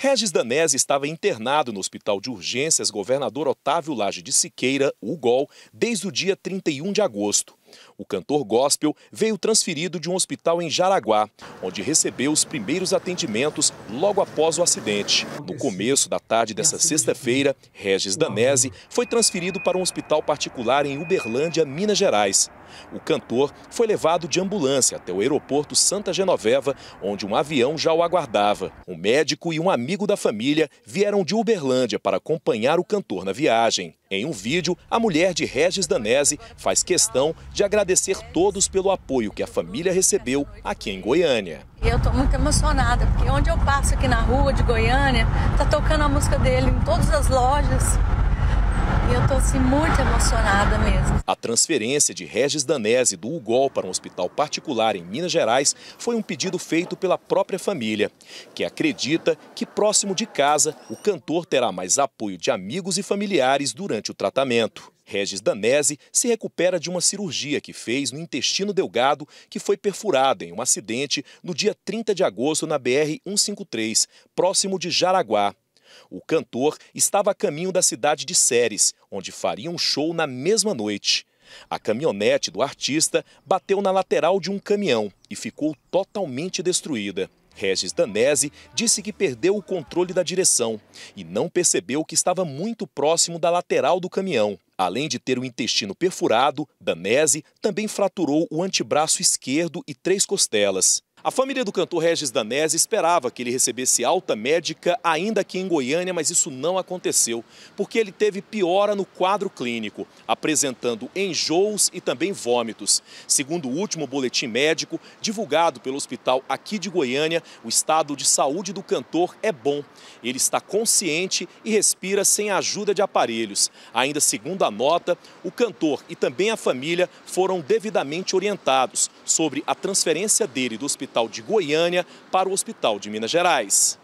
Regis Danese estava internado no Hospital de Urgências Governador Otávio Lage de Siqueira, UGOL, desde o dia 31 de agosto. O cantor gospel veio transferido de um hospital em Jaraguá, onde recebeu os primeiros atendimentos logo após o acidente. No começo da tarde dessa sexta-feira, Regis Danese foi transferido para um hospital particular em Uberlândia, Minas Gerais. O cantor foi levado de ambulância até o aeroporto Santa Genoveva, onde um avião já o aguardava. Um médico e um amigo da família vieram de Uberlândia para acompanhar o cantor na viagem. Em um vídeo, a mulher de Regis Danese faz questão de de agradecer todos pelo apoio que a família recebeu aqui em Goiânia. Eu estou muito emocionada, porque onde eu passo aqui na rua de Goiânia, está tocando a música dele em todas as lojas. E eu estou assim, muito emocionada mesmo. A transferência de Regis Danese do UGOL para um hospital particular em Minas Gerais foi um pedido feito pela própria família, que acredita que próximo de casa o cantor terá mais apoio de amigos e familiares durante o tratamento. Regis Danese se recupera de uma cirurgia que fez no intestino delgado que foi perfurada em um acidente no dia 30 de agosto na BR-153, próximo de Jaraguá. O cantor estava a caminho da cidade de Ceres, onde faria um show na mesma noite. A caminhonete do artista bateu na lateral de um caminhão e ficou totalmente destruída. Regis Danese disse que perdeu o controle da direção e não percebeu que estava muito próximo da lateral do caminhão. Além de ter o intestino perfurado, Danese também fraturou o antebraço esquerdo e três costelas. A família do cantor Regis Danese esperava que ele recebesse alta médica ainda aqui em Goiânia, mas isso não aconteceu, porque ele teve piora no quadro clínico, apresentando enjoos e também vômitos. Segundo o último boletim médico divulgado pelo hospital aqui de Goiânia, o estado de saúde do cantor é bom. Ele está consciente e respira sem a ajuda de aparelhos. Ainda segundo a nota, o cantor e também a família foram devidamente orientados sobre a transferência dele do hospital Hospital de Goiânia para o Hospital de Minas Gerais.